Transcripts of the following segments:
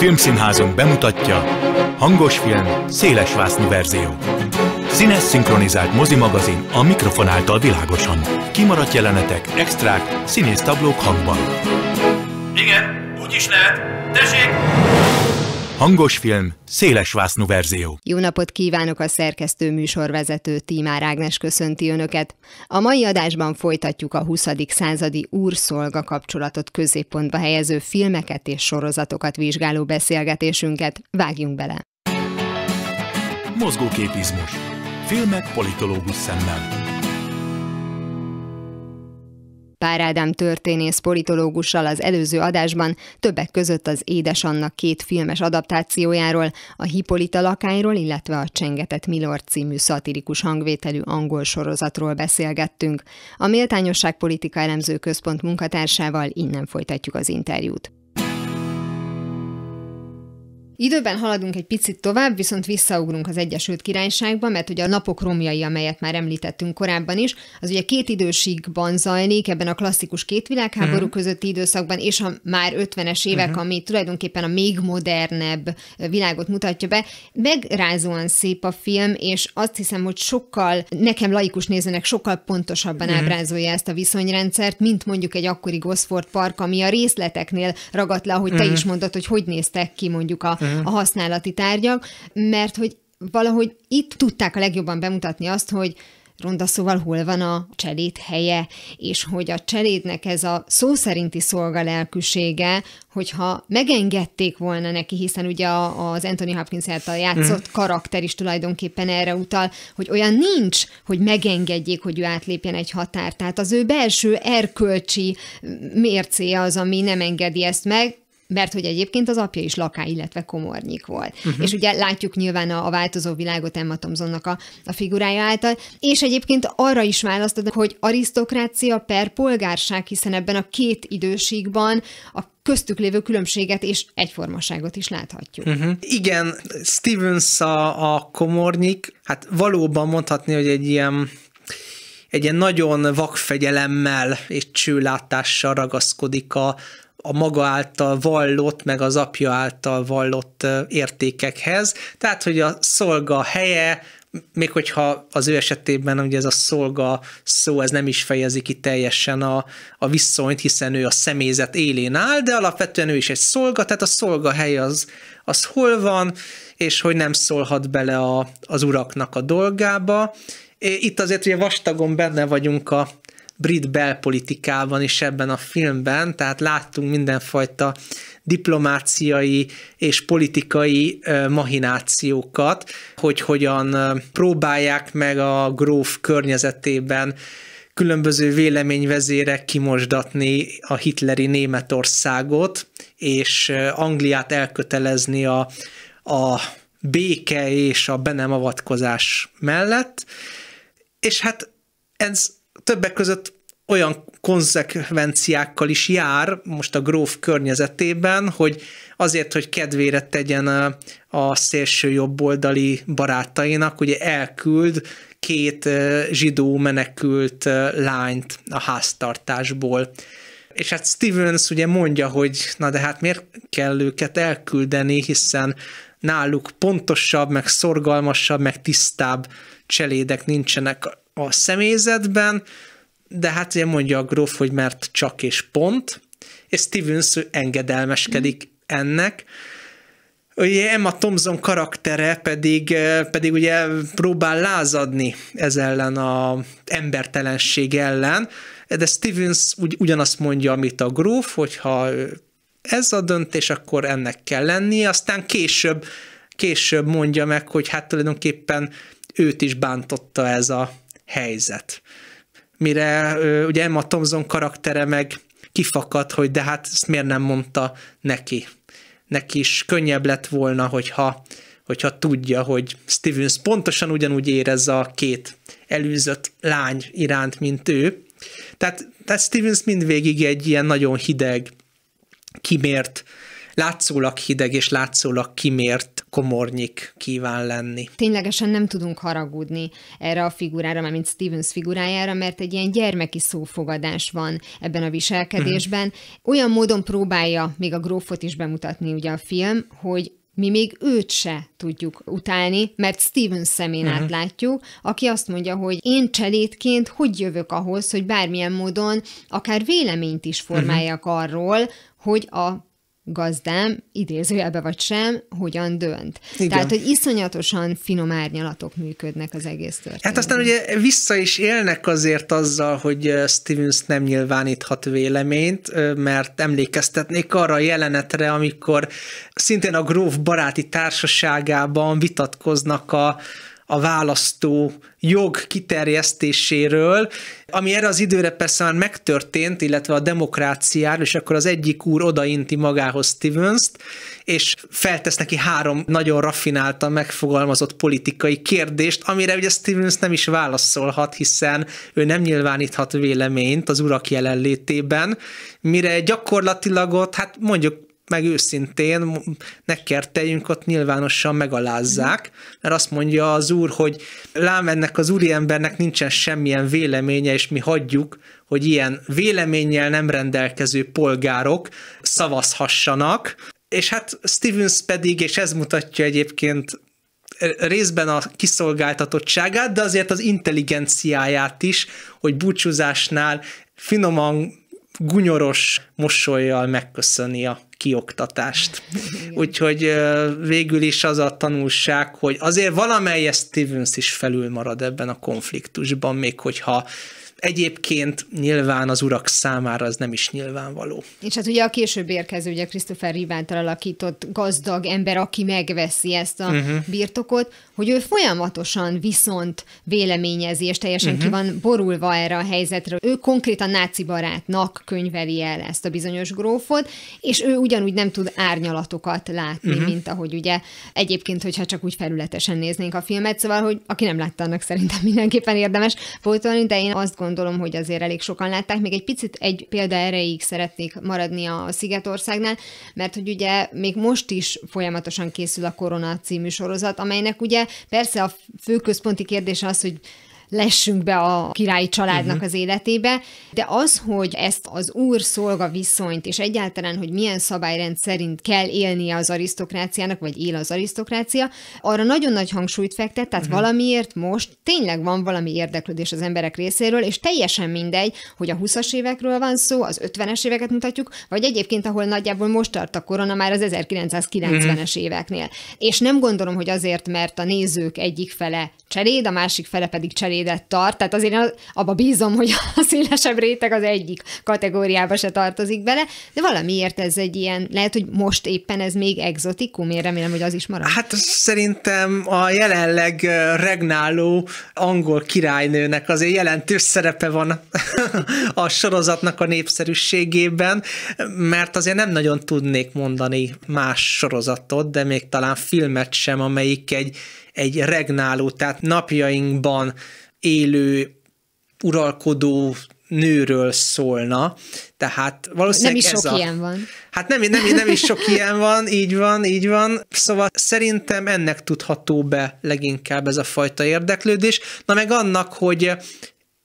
Filmszínházunk bemutatja hangos film, szélesvásznú verzió. Színes szinkronizált magazin a mikrofon által világosan. Kimaradt jelenetek, extrák, színész táblók hangban. Igen, úgy is lehet. Hangos film, széles vásznú verzió. Jó napot kívánok a szerkesztő műsorvezető Tímár Ágnes köszönti Önöket. A mai adásban folytatjuk a 20. századi úrszolga kapcsolatot középpontba helyező filmeket és sorozatokat vizsgáló beszélgetésünket. Vágjunk bele! Mozgóképizmus. Filmek politológus szemmel. Pár Ádám történész politológussal az előző adásban többek között az Édesanna két filmes adaptációjáról, a Hipolita lakányról, illetve a Csengetett Milord című szatirikus hangvételű angol sorozatról beszélgettünk. A Méltányosság Politika Elemző Központ munkatársával innen folytatjuk az interjút. Időben haladunk egy picit tovább, viszont visszaugrunk az Egyesült Királyságba, mert ugye a napok romjai, amelyet már említettünk korábban is, az ugye két időségben zajlik, ebben a klasszikus két világháború uh-huh. közötti időszakban, és a már 50-es évek, uh-huh. ami tulajdonképpen a még modernebb világot mutatja be. Megrázóan szép a film, és azt hiszem, hogy sokkal, nekem laikus nézőnek sokkal pontosabban uh-huh. ábrázolja ezt a viszonyrendszert, mint mondjuk egy akkori Gosford Park, ami a részleteknél ragadt le, ahogy uh-huh. te is mondtad, hogy hogy néztek ki mondjuk a uh-huh uh-huh. a használati tárgyak, mert hogy valahogy itt tudták a legjobban bemutatni azt, hogy ronda szóval hol van a cseléd helye, és hogy a cselédnek ez a szó szerinti szolgalelkűsége, hogyha megengedték volna neki, hiszen ugye az Anthony Hopkins által játszott mm. karakter is tulajdonképpen erre utal, hogy olyan nincs, hogy megengedjék, hogy ő átlépjen egy határt. Tehát az ő belső erkölcsi mércéje az, ami nem engedi ezt meg, mert hogy egyébként az apja is laká, illetve komornyik volt. Uh-huh. És ugye látjuk nyilván a, a változó világot Emma Thompsonnak a, a figurája által, és egyébként arra is választod, hogy arisztokrácia per polgárság, hiszen ebben a két időségben a köztük lévő különbséget és egyformaságot is láthatjuk. Uh-huh. Igen, Stevens a, a komornyik, hát valóban mondhatni, hogy egy ilyen egy ilyen nagyon vakfegyelemmel és csőlátással ragaszkodik a, a maga által vallott, meg az apja által vallott értékekhez. Tehát, hogy a szolga helye, még hogyha az ő esetében ugye ez a szolga szó, ez nem is fejezi ki teljesen a, a viszonyt, hiszen ő a személyzet élén áll, de alapvetően ő is egy szolga, tehát a szolga hely az, az hol van, és hogy nem szólhat bele a, az uraknak a dolgába. Itt azért ugye vastagon benne vagyunk a brit belpolitikában is ebben a filmben, tehát láttunk mindenfajta diplomáciai és politikai mahinációkat, hogy hogyan próbálják meg a gróf környezetében különböző véleményvezérek kimosdatni a hitleri Németországot, és Angliát elkötelezni a, a béke és a be nem avatkozás mellett, és hát ez többek között olyan konzekvenciákkal is jár most a gróf környezetében, hogy azért, hogy kedvére tegyen a, a szélső jobboldali barátainak, ugye elküld két zsidó menekült lányt a háztartásból. És hát Stevens ugye mondja, hogy na de hát miért kell őket elküldeni, hiszen náluk pontosabb, meg szorgalmasabb, meg tisztább cselédek nincsenek a személyzetben, de hát ugye mondja a gróf, hogy mert csak és pont, és Stevens engedelmeskedik ennek. Ugye Emma Thompson karaktere pedig, eh, pedig ugye próbál lázadni ez ellen a embertelenség ellen, de Stevens ugy, ugyanazt mondja, amit a gróf, hogyha ez a döntés, akkor ennek kell lennie, aztán később, később mondja meg, hogy hát tulajdonképpen őt is bántotta ez a, helyzet. Mire ugye Emma Thompson karaktere meg kifakad, hogy de hát ezt miért nem mondta neki. Neki is könnyebb lett volna, hogyha, hogyha tudja, hogy Stevens pontosan ugyanúgy érez a két előzött lány iránt, mint ő. Tehát, tehát Stevens mindvégig egy ilyen nagyon hideg, kimért, látszólag hideg és látszólag kimért komornyik kíván lenni. Ténylegesen nem tudunk haragudni erre a figurára, mint Stevens figurájára, mert egy ilyen gyermeki szófogadás van ebben a viselkedésben. Mm. Olyan módon próbálja még a grófot is bemutatni ugye a film, hogy mi még őt se tudjuk utálni, mert Steven szemén uh-huh. átlátjuk, aki azt mondja, hogy én cselétként hogy jövök ahhoz, hogy bármilyen módon akár véleményt is mhm. formáljak uh-huh. arról, hogy a gazdám, idézőjelbe vagy sem, hogyan dönt. Igen. Tehát, hogy iszonyatosan finom árnyalatok működnek az egész történet. Hát aztán ugye vissza is élnek azért azzal, hogy Stevens nem nyilváníthat véleményt, mert emlékeztetnék arra a jelenetre, amikor szintén a gróf baráti társaságában vitatkoznak a a választó jog kiterjesztéséről, ami erre az időre persze már megtörtént, illetve a demokráciáról, és akkor az egyik úr odainti magához stevens és feltesz neki három nagyon raffináltan megfogalmazott politikai kérdést, amire ugye Stevens nem is válaszolhat, hiszen ő nem nyilváníthat véleményt az urak jelenlétében, mire gyakorlatilag ott, hát mondjuk meg őszintén kerteljünk, ott nyilvánosan megalázzák, mert azt mondja az úr, hogy lám ennek az úriembernek nincsen semmilyen véleménye, és mi hagyjuk, hogy ilyen véleménnyel nem rendelkező polgárok szavazhassanak, és hát Stevens pedig, és ez mutatja egyébként részben a kiszolgáltatottságát, de azért az intelligenciáját is, hogy búcsúzásnál finoman, gunyoros mosolyjal megköszöni a kioktatást. Úgyhogy végül is az a tanulság, hogy azért valamelyest Stevens is felülmarad ebben a konfliktusban, még hogyha egyébként nyilván az urak számára az nem is nyilvánvaló. És hát ugye a később érkező, ugye Christopher Ribántal alakított gazdag ember, aki megveszi ezt a uh-huh. birtokot, hogy ő folyamatosan viszont véleményezi, és teljesen uh-huh. ki mhm. van borulva erre a helyzetre. Ő konkrétan náci barátnak könyveli el ezt a bizonyos grófot, és ő ugyanúgy nem tud árnyalatokat látni, uh-huh. mint ahogy ugye egyébként, hogyha csak úgy felületesen néznénk a filmet, szóval, hogy aki nem látta, annak szerintem mindenképpen érdemes pótolni, de én azt gondolom, gondolom, hogy azért elég sokan látták. Még egy picit egy példa erejéig szeretnék maradni a Szigetországnál, mert hogy ugye még most is folyamatosan készül a Korona című sorozat, amelynek ugye persze a fő központi kérdése az, hogy lessünk be a királyi családnak uh-huh. az életébe, de az, hogy ezt az úr-szolga viszonyt, és egyáltalán, hogy milyen szabályrend szerint kell élnie az arisztokráciának, vagy él az arisztokrácia, arra nagyon nagy hangsúlyt fektet, tehát uh-huh. valamiért most tényleg van valami érdeklődés az emberek részéről, és teljesen mindegy, hogy a 20-as évekről van szó, az 50-es éveket mutatjuk, vagy egyébként, ahol nagyjából most tart a korona, már az 1990-es mhm. éveknél. És nem gondolom, hogy azért, mert a nézők egyik fele cseréd, a másik fele pedig cseréd, ügyvédet tart, tehát azért abba bízom, hogy a szélesebb réteg az egyik kategóriába se tartozik bele, de valamiért ez egy ilyen, lehet, hogy most éppen ez még exotikum, én remélem, hogy az is marad. Hát szerintem a jelenleg regnáló angol királynőnek azért jelentős szerepe van a sorozatnak a népszerűségében, mert azért nem nagyon tudnék mondani más sorozatot, de még talán filmet sem, amelyik egy, egy regnáló, tehát napjainkban élő, uralkodó nőről szólna, tehát valószínűleg nem is ez sok a... ilyen van. Hát nem, nem, nem is sok ilyen van, így van, így van. Szóval szerintem ennek tudható be leginkább ez a fajta érdeklődés. Na meg annak, hogy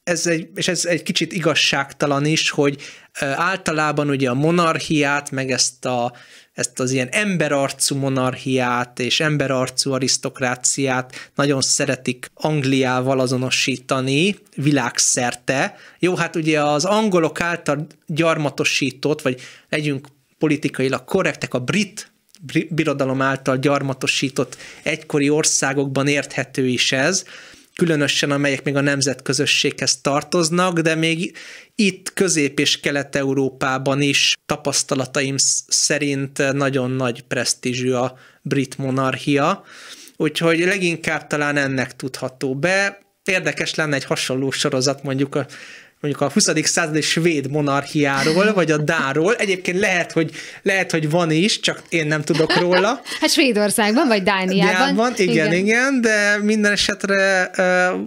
ez egy, és ez egy kicsit igazságtalan is, hogy általában ugye a monarchiát, meg ezt, a, ezt az ilyen emberarcú monarchiát és emberarcú arisztokráciát nagyon szeretik Angliával azonosítani világszerte. Jó, hát ugye az angolok által gyarmatosított, vagy legyünk politikailag korrektek, a brit birodalom által gyarmatosított egykori országokban érthető is ez, különösen amelyek még a nemzetközösséghez tartoznak, de még itt Közép- és Kelet-Európában is tapasztalataim szerint nagyon nagy presztízsű a brit monarchia, úgyhogy leginkább talán ennek tudható be. Érdekes lenne egy hasonló sorozat mondjuk a mondjuk a 20. századi svéd monarchiáról, vagy a Dáról. Egyébként lehet, hogy, lehet, hogy van is, csak én nem tudok róla. Hát Svédországban, vagy Dániában. Dánban, igen, igen, igen, de minden esetre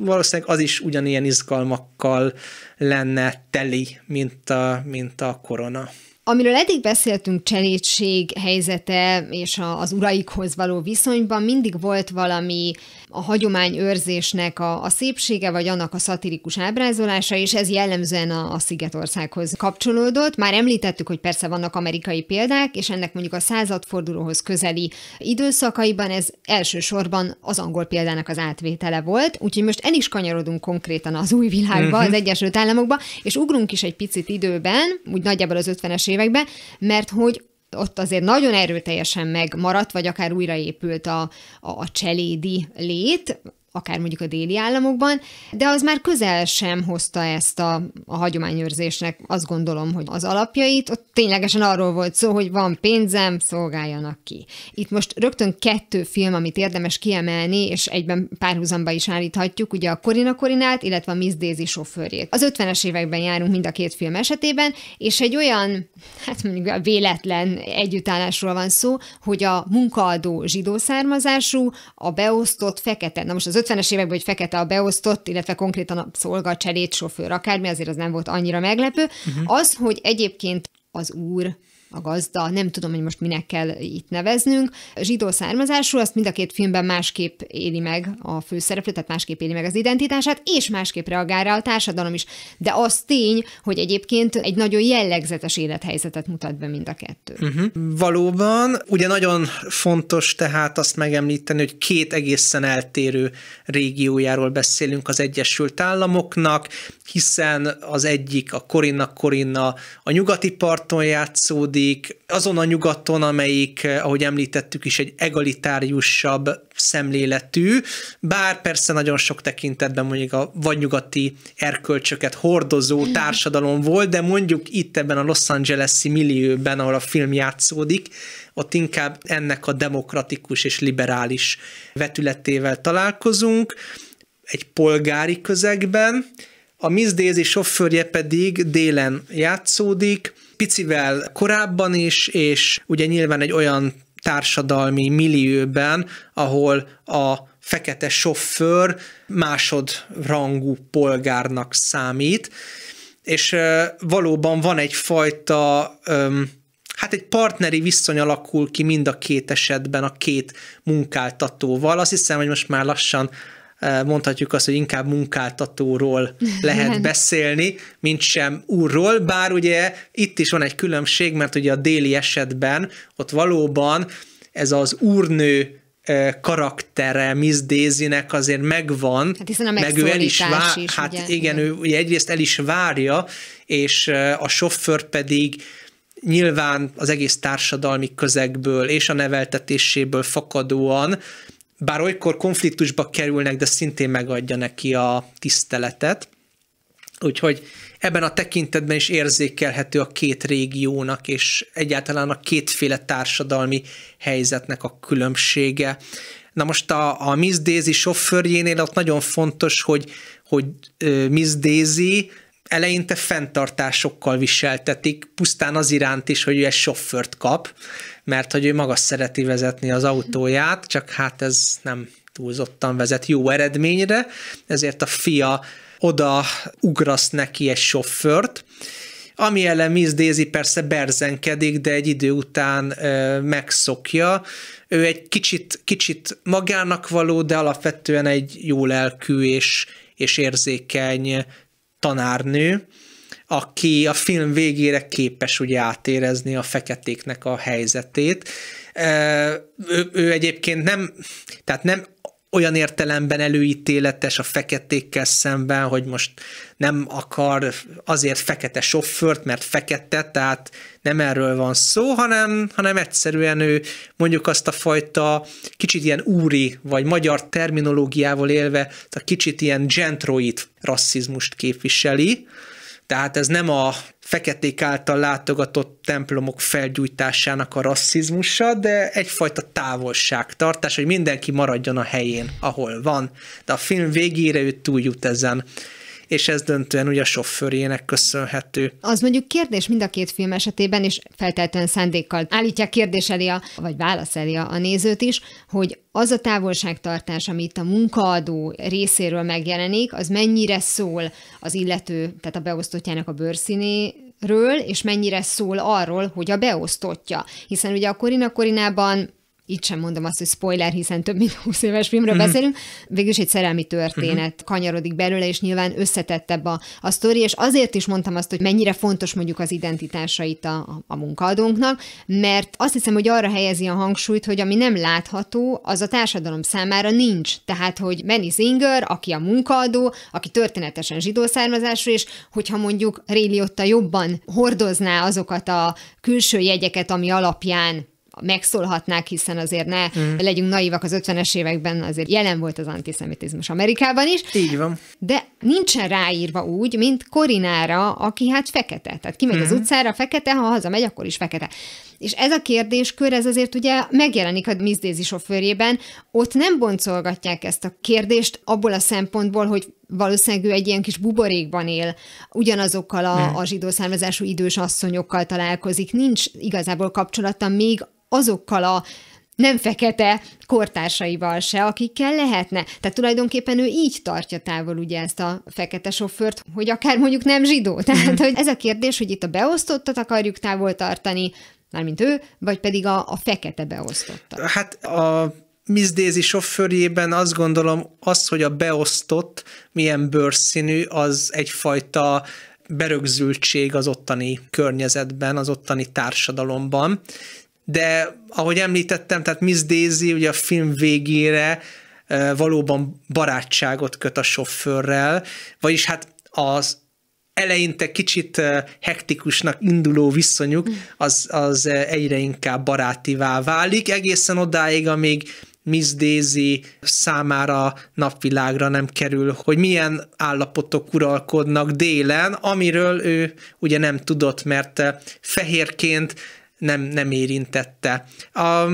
valószínűleg az is ugyanilyen izgalmakkal lenne teli, mint a, mint a korona. Amiről eddig beszéltünk, cselédség helyzete és az uraikhoz való viszonyban mindig volt valami a hagyományőrzésnek a, a szépsége, vagy annak a szatirikus ábrázolása, és ez jellemzően a, a Szigetországhoz kapcsolódott. Már említettük, hogy persze vannak amerikai példák, és ennek mondjuk a századfordulóhoz közeli időszakaiban ez elsősorban az angol példának az átvétele volt, úgyhogy most el is kanyarodunk konkrétan az új világba, mhm. az Egyesült Államokba, és ugrunk is egy picit időben, úgy nagyjából az 50-es évek években, mert hogy ott azért nagyon erőteljesen megmaradt, vagy akár újraépült a, a, a cselédi lét, akár mondjuk a déli államokban, de az már közel sem hozta ezt a, a hagyományőrzésnek, azt gondolom, hogy az alapjait. Ott ténylegesen arról volt szó, hogy van pénzem, szolgáljanak ki. Itt most rögtön kettő film, amit érdemes kiemelni, és egyben párhuzamba is állíthatjuk, ugye a Korina Korinát, illetve a Miss Daisy sofőrjét. Az 50-es években járunk mind a két film esetében, és egy olyan, hát mondjuk a véletlen együttállásról van szó, hogy a munkaadó zsidó származású, a beosztott fekete. Na most az 50-es években, hogy fekete a beosztott, illetve konkrétan a szolga, cseléd, sofőr, akármi, azért az nem volt annyira meglepő. Uh-huh. Az, hogy egyébként az úr a gazda, nem tudom, hogy most minek kell itt neveznünk. Zsidó származású, azt mind a két filmben másképp éli meg a főszereplő, tehát másképp éli meg az identitását, és másképp reagál rá a társadalom is. De az tény, hogy egyébként egy nagyon jellegzetes élethelyzetet mutat be mind a kettő. Uh-huh. Valóban, ugye nagyon fontos tehát azt megemlíteni, hogy két egészen eltérő régiójáról beszélünk az Egyesült Államoknak, hiszen az egyik a Korinna Korinna a nyugati parton játszódik, uralkodik, azon a nyugaton, amelyik, eh, ahogy említettük is, egy egalitáriusabb szemléletű, bár persze nagyon sok tekintetben mondjuk a vadnyugati erkölcsöket hordozó mhm. társadalom volt, de mondjuk itt ebben a Los Angeles-i millióben, ahol a film játszódik, ott inkább ennek a demokratikus és liberális vetületével találkozunk, egy polgári közegben, a Miss Daisy sofőrje pedig délen játszódik, picivel korábban is, és ugye nyilván egy olyan társadalmi millióben, ahol a fekete sofőr másodrangú polgárnak számít, és valóban van egyfajta, hát egy partneri viszony alakul ki mind a két esetben a két munkáltatóval. Azt hiszem, hogy most már lassan mondhatjuk azt, hogy inkább munkáltatóról lehet beszélni, mint sem úrról, bár ugye itt is van egy különbség, mert ugye a déli esetben ott valóban ez az úrnő karaktere Miss daisy azért megvan, hát hiszen a meg ő el is vár, is, hát ugye, igen, ő ugye egyrészt el is várja, és a sofőr pedig nyilván az egész társadalmi közegből és a neveltetéséből fakadóan bár olykor konfliktusba kerülnek, de szintén megadja neki a tiszteletet. Úgyhogy ebben a tekintetben is érzékelhető a két régiónak és egyáltalán a kétféle társadalmi helyzetnek a különbsége. Na most a, a Miss Daisy sofőrjénél ott nagyon fontos, hogy, hogy Miss Daisy eleinte fenntartásokkal viseltetik, pusztán az iránt is, hogy ő egy sofőrt kap, mert hogy ő maga szereti vezetni az autóját, csak hát ez nem túlzottan vezet jó eredményre, ezért a fia oda ugrasz neki egy sofőrt, ami ellen Miss Daisy persze berzenkedik, de egy idő után ö, megszokja. Ő egy kicsit, kicsit magának való, de alapvetően egy jó lelkű és, és érzékeny tanárnő, aki a film végére képes ugye átérezni a feketéknek a helyzetét. Ő, ő egyébként nem, tehát nem olyan értelemben előítéletes a feketékkel szemben, hogy most nem akar azért fekete sofőrt, mert fekete, tehát nem erről van szó, hanem, hanem egyszerűen ő mondjuk azt a fajta kicsit ilyen úri, vagy magyar terminológiával élve, a kicsit ilyen gentroid rasszizmust képviseli, tehát ez nem a feketék által látogatott templomok felgyújtásának a rasszizmusa, de egyfajta távolságtartás, hogy mindenki maradjon a helyén, ahol van. De a film végére ő túljut ezen és ez döntően ugye a sofőrjének köszönhető. Az mondjuk kérdés mind a két film esetében, és feltétlenül szándékkal állítják kérdés elé, a, vagy válasz elé a nézőt is, hogy az a távolságtartás, amit a munkaadó részéről megjelenik, az mennyire szól az illető, tehát a beosztottjának a bőrszíné, ről, és mennyire szól arról, hogy a beosztottja. Hiszen ugye a Korina Korinában itt sem mondom azt, hogy spoiler, hiszen több mint 20 éves filmről mm-hmm. beszélünk, végülis egy szerelmi történet mm-hmm. kanyarodik belőle, és nyilván összetettebb a, a sztori, és azért is mondtam azt, hogy mennyire fontos mondjuk az identitásait a, a munkaadónknak, mert azt hiszem, hogy arra helyezi a hangsúlyt, hogy ami nem látható, az a társadalom számára nincs. Tehát, hogy Benny Zinger, aki a munkaadó, aki történetesen zsidó származású, és hogyha mondjuk Réli jobban hordozná azokat a külső jegyeket, ami alapján megszólhatnák, hiszen azért ne mm. legyünk naivak az 50-es években, azért jelen volt az antiszemitizmus Amerikában is. Így van. De nincsen ráírva úgy, mint Korinára, aki hát fekete. Tehát kimegy mm. az mhm. utcára fekete, ha hazamegy, akkor is fekete. És ez a kérdéskör, ez azért ugye megjelenik a Miss Daisy sofőrjében, ott nem boncolgatják ezt a kérdést abból a szempontból, hogy valószínűleg ő egy ilyen kis buborékban él, ugyanazokkal a, hmm. a zsidószármazású idős asszonyokkal találkozik, nincs igazából kapcsolata még azokkal a nem fekete kortársaival se, akikkel lehetne. Tehát tulajdonképpen ő így tartja távol ugye ezt a fekete sofőrt, hogy akár mondjuk nem zsidó. Tehát, hmm. hogy ez a kérdés, hogy itt a beosztottat akarjuk távol tartani, mármint ő, vagy pedig a, a fekete beosztotta? Hát a Miss Daisy sofőrjében azt gondolom, az, hogy a beosztott milyen bőrszínű, az egyfajta berögzültség az ottani környezetben, az ottani társadalomban. De ahogy említettem, tehát Miss Daisy ugye a film végére eh, valóban barátságot köt a sofőrrel, vagyis hát az eleinte kicsit hektikusnak induló viszonyuk mm. az, az egyre inkább barátivá válik, egészen odáig, amíg Miss Daisy számára napvilágra nem kerül, hogy milyen állapotok uralkodnak délen, amiről ő ugye nem tudott, mert fehérként nem, nem érintette. A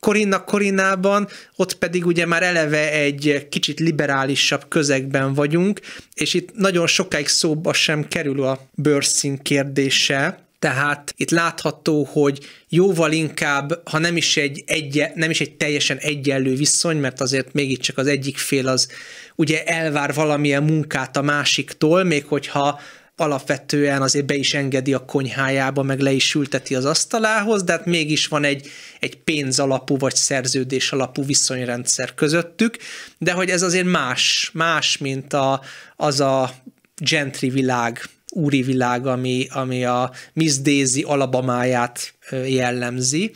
Korinna Korinában, ott pedig ugye már eleve egy kicsit liberálisabb közegben vagyunk, és itt nagyon sokáig szóba sem kerül a bőrszín kérdése, tehát itt látható, hogy jóval inkább, ha nem is egy, egy, nem is egy teljesen egyenlő viszony, mert azért még itt csak az egyik fél az ugye elvár valamilyen munkát a másiktól, még hogyha alapvetően azért be is engedi a konyhájába, meg le is ülteti az asztalához, de hát mégis van egy, egy pénz alapú vagy szerződés alapú viszonyrendszer közöttük, de hogy ez azért más, más, mint a, az a gentry világ, úri világ, ami, ami a Miss Daisy alabamáját jellemzi.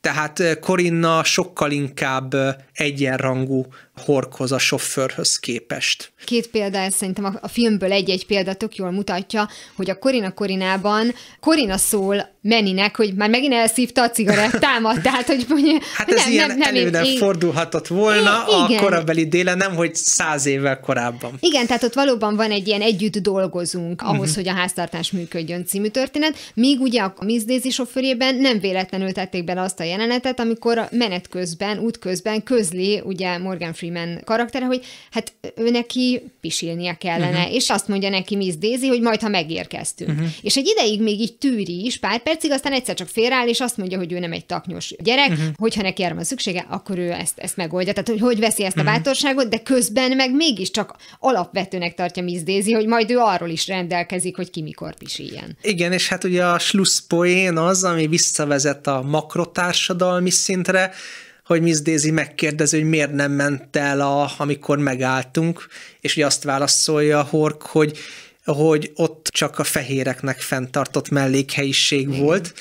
Tehát Korinna sokkal inkább egyenrangú horkhoz, a sofőrhöz képest. Két példa, szerintem a filmből egy-egy példa tök jól mutatja, hogy a Korina Korinában Korina szól Meninek, hogy már megint elszívta a cigarettámat, tehát hogy mondja, Hát ez nem, ilyen nem, nem, előre fordulhatott volna én, a igen. korabeli déle, nem hogy száz évvel korábban. Igen, tehát ott valóban van egy ilyen együtt dolgozunk ahhoz, uh-huh. hogy a háztartás működjön című történet, míg ugye a Miss Daisy sofőrében nem véletlenül tették bele azt a jelenetet, amikor a menet közben, út közben közli ugye Morgan Freeman Freeman karaktere, hogy hát ő neki pisilnie kellene, uh-huh. és azt mondja neki Miss Daisy, hogy majd, ha megérkeztünk. Uh-huh. És egy ideig még így tűri is, pár percig, aztán egyszer csak félreáll, és azt mondja, hogy ő nem egy taknyos gyerek, uh-huh. hogyha neki erre van szüksége, akkor ő ezt, ezt megoldja. Tehát, hogy hogy veszi ezt a bátorságot, de közben meg mégiscsak alapvetőnek tartja Miss Daisy, hogy majd ő arról is rendelkezik, hogy ki mikor pisiljen. Igen, és hát ugye a slusszpoén az, ami visszavezet a makrotársadalmi szintre, hogy Miss Daisy megkérdezi, hogy miért nem ment el, a, amikor megálltunk, és ugye azt válaszolja a Hork, hogy, hogy ott csak a fehéreknek fenntartott mellékhelyiség Igen. volt,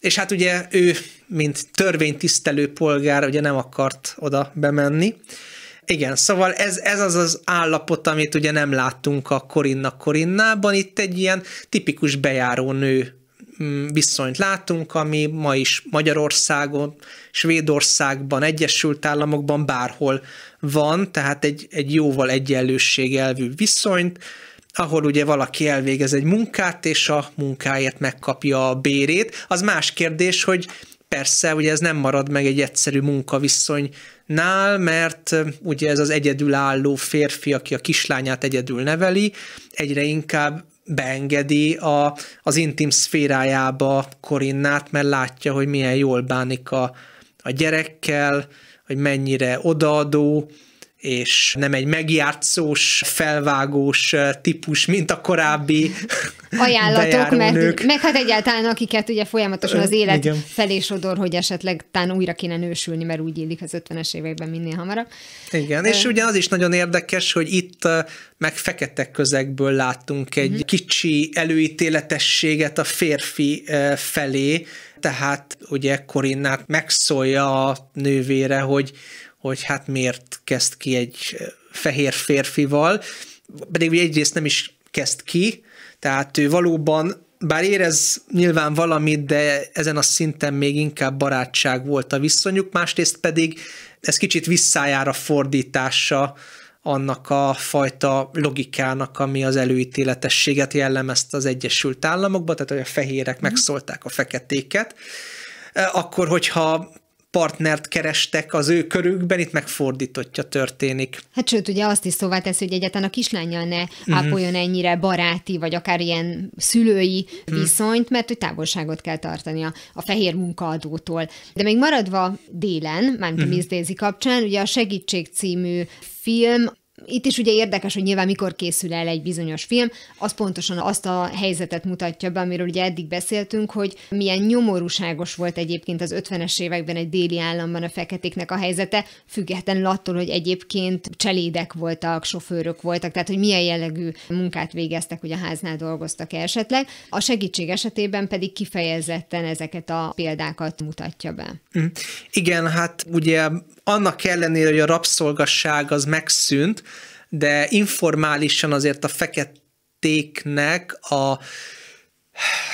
és hát ugye ő, mint törvénytisztelő polgár, ugye nem akart oda bemenni. Igen, szóval ez, ez az az állapot, amit ugye nem láttunk a Korinna Korinnában, itt egy ilyen tipikus bejáró nő Mm, viszonyt látunk, ami ma is Magyarországon, Svédországban, Egyesült Államokban bárhol van, tehát egy, egy jóval egyenlősség elvű viszonyt, ahol ugye valaki elvégez egy munkát, és a munkáért megkapja a bérét. Az más kérdés, hogy persze, ugye ez nem marad meg egy egyszerű munkaviszonynál, mert ugye ez az egyedülálló férfi, aki a kislányát egyedül neveli, egyre inkább beengedi a, az intim szférájába Korinnát, mert látja, hogy milyen jól bánik a, a gyerekkel, hogy mennyire odaadó, és nem egy megjátszós, felvágós típus, mint a korábbi ajánlatok, mert meg hát egyáltalán akiket ugye folyamatosan az élet Igen. felé sodor, hogy esetleg tán újra kéne nősülni, mert úgy élik az 50-es években minél hamarabb. Igen, Ö... és ugye az is nagyon érdekes, hogy itt meg fekete közegből láttunk egy mm. kicsi előítéletességet a férfi felé, tehát ugye Korinnát megszólja a nővére, hogy hogy hát miért kezd ki egy fehér férfival, pedig ugye egyrészt nem is kezd ki, tehát ő valóban bár érez nyilván valamit, de ezen a szinten még inkább barátság volt a viszonyuk, másrészt pedig ez kicsit visszájára fordítása annak a fajta logikának, ami az előítéletességet jellemezte az Egyesült Államokban, tehát hogy a fehérek mhm. megszólták a feketéket, akkor hogyha partnert kerestek az ő körükben, itt megfordítottja történik. Hát sőt, ugye azt is szóvá tesz, hogy egyáltalán a kislányjal ne uh-huh. ápoljon ennyire baráti, vagy akár ilyen szülői uh-huh. viszonyt, mert hogy távolságot kell tartania a fehér munkaadótól. De még maradva délen, mármint uh-huh. Mhm. a Miss Daisy kapcsán, ugye a Segítség című film itt is ugye érdekes, hogy nyilván mikor készül el egy bizonyos film, az pontosan azt a helyzetet mutatja be, amiről ugye eddig beszéltünk, hogy milyen nyomorúságos volt egyébként az 50-es években egy déli államban a feketéknek a helyzete, függetlenül attól, hogy egyébként cselédek voltak, sofőrök voltak, tehát hogy milyen jellegű munkát végeztek, hogy a háznál dolgoztak -e esetleg. A segítség esetében pedig kifejezetten ezeket a példákat mutatja be. Hm. Igen, hát ugye annak ellenére, hogy a rabszolgasság az megszűnt, de informálisan azért a feketéknek a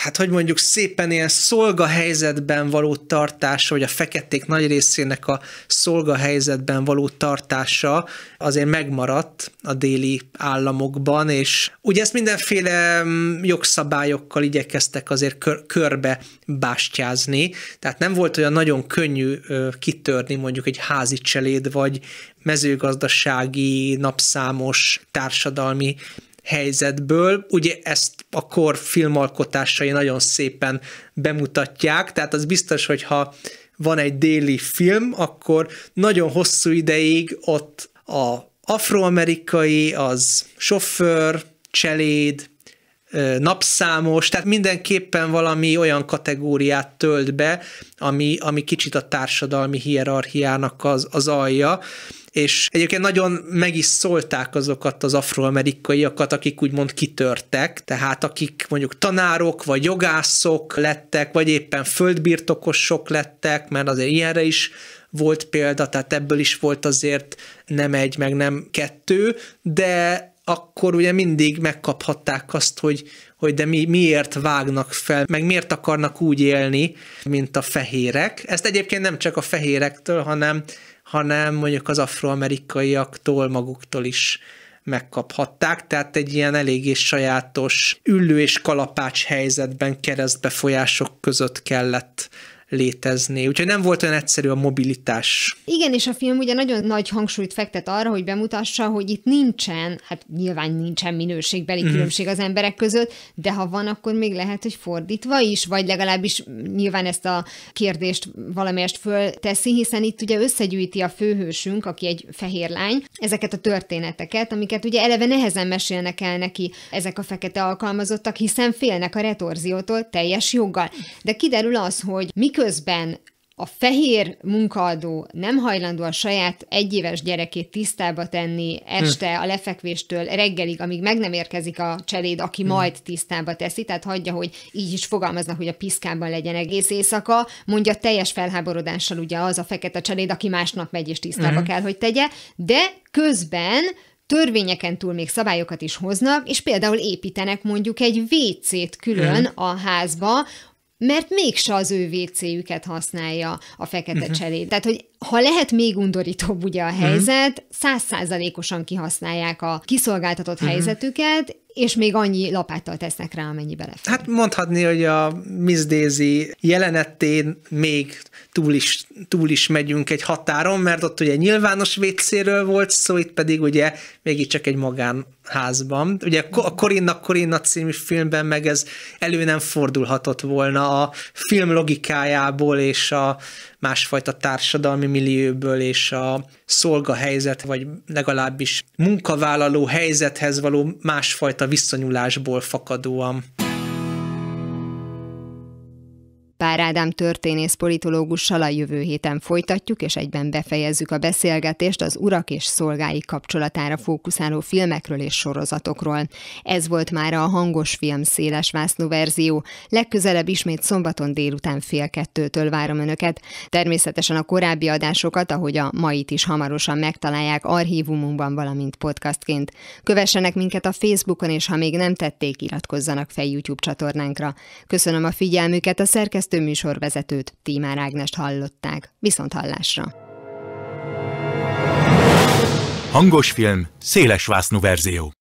hát hogy mondjuk szépen ilyen szolgahelyzetben való tartása, vagy a feketék nagy részének a szolgahelyzetben való tartása azért megmaradt a déli államokban, és ugye ezt mindenféle mm, jogszabályokkal igyekeztek azért kör- körbe bástyázni, tehát nem volt olyan nagyon könnyű kitörni mondjuk egy házi cseléd, vagy mezőgazdasági, napszámos, társadalmi helyzetből. Ugye ezt a kor filmalkotásai nagyon szépen bemutatják, tehát az biztos, hogy ha van egy déli film, akkor nagyon hosszú ideig ott a afroamerikai, az sofőr, cseléd, napszámos, tehát mindenképpen valami olyan kategóriát tölt be, ami, ami kicsit a társadalmi hierarchiának az, az alja, és egyébként nagyon meg is szólták azokat az afroamerikaiakat, akik úgymond kitörtek, tehát akik mondjuk tanárok, vagy jogászok lettek, vagy éppen földbirtokosok lettek, mert azért ilyenre is volt példa, tehát ebből is volt azért nem egy, meg nem kettő, de akkor ugye mindig megkaphatták azt, hogy, hogy de mi, miért vágnak fel, meg miért akarnak úgy élni, mint a fehérek. Ezt egyébként nem csak a fehérektől, hanem, hanem mondjuk az afroamerikaiaktól maguktól is megkaphatták, tehát egy ilyen eléggé sajátos ülő és kalapács helyzetben keresztbefolyások között kellett létezni. Úgyhogy nem volt olyan egyszerű a mobilitás. Igen, és a film ugye nagyon nagy hangsúlyt fektet arra, hogy bemutassa, hogy itt nincsen, hát nyilván nincsen minőségbeli mhm. különbség az emberek között, de ha van, akkor még lehet, hogy fordítva is, vagy legalábbis nyilván ezt a kérdést valamelyest fölteszi, hiszen itt ugye összegyűjti a főhősünk, aki egy fehér lány, ezeket a történeteket, amiket ugye eleve nehezen mesélnek el neki ezek a fekete alkalmazottak, hiszen félnek a retorziótól teljes joggal. De kiderül az, hogy mikor miközben a fehér munkaadó nem hajlandó a saját egyéves gyerekét tisztába tenni este a lefekvéstől reggelig, amíg meg nem érkezik a cseléd, aki hmm. majd tisztába teszi, tehát hagyja, hogy így is fogalmaznak, hogy a piszkában legyen egész éjszaka, mondja teljes felháborodással ugye az a fekete cseléd, aki másnap megy és tisztába uh-huh. kell, hogy tegye, de közben törvényeken túl még szabályokat is hoznak, és például építenek mondjuk egy WC-t külön hmm. a házba, mert mégse az ő wc használja a fekete mhm. cseléd. Tehát, hogy ha lehet még undorítóbb ugye a mhm. helyzet, százszázalékosan kihasználják a kiszolgáltatott uh-huh. helyzetüket, és még annyi lapáttal tesznek rá, amennyi belefér. Hát mondhatni, hogy a Miss Daisy jelenetén még túl is, túl is megyünk egy határon, mert ott ugye nyilvános vécéről volt szó, itt pedig ugye csak egy magánházban. Ugye a Korinna Korinna című filmben meg ez elő nem fordulhatott volna a film logikájából és a, másfajta társadalmi millióből és a szolgahelyzet, vagy legalábbis munkavállaló helyzethez való másfajta viszonyulásból fakadóan. Pár Ádám történész politológussal a jövő héten folytatjuk, és egyben befejezzük a beszélgetést az urak és szolgái kapcsolatára fókuszáló filmekről és sorozatokról. Ez volt már a hangos film széles vásznú verzió. Legközelebb ismét szombaton délután fél kettőtől várom Önöket. Természetesen a korábbi adásokat, ahogy a mait is hamarosan megtalálják archívumunkban, valamint podcastként. Kövessenek minket a Facebookon, és ha még nem tették, iratkozzanak fel YouTube csatornánkra. Köszönöm a figyelmüket, a szerkesztő szerkesztő műsorvezetőt, Tímár Ágnest hallották. Viszont hallásra! Hangos film, széles verzió.